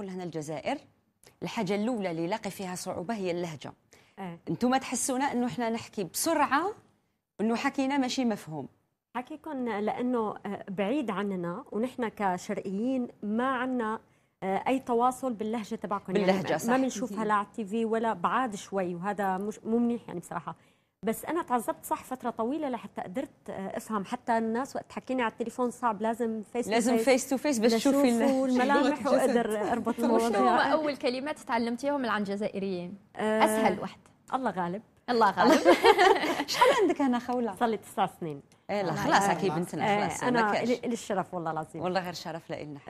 هنا الجزائر الحاجه الاولى اللي لاقي فيها صعوبه هي اللهجه أه. انتم تحسونا انه احنا نحكي بسرعه انه حكينا ماشي مفهوم حكيكم لانه آه، بعيد عننا ونحن كشرقيين ما عندنا آه، اي تواصل باللهجه تبعكم يعني باللهجه يعني صح. ما بنشوفها لا على التي في ولا بعاد شوي وهذا مش مو منيح يعني بصراحه بس انا تعذبت صح فتره طويله لحتى قدرت آه، افهم حتى الناس وقت تحكيني على التليفون صعب لازم فيس لازم فيس تو فيس بس تشوفي الملامح واقدر اربط المواضيع شو هو اول كلمات تعلمتيهم عن جزائريين آه، اسهل وحده الله غالب الله غالب شحال عندك هنا خوله؟ صار لي تسع سنين إيه لا خلاص اكيد بنتنا آه، خلاص انا للشرف والله العظيم والله غير شرف لنا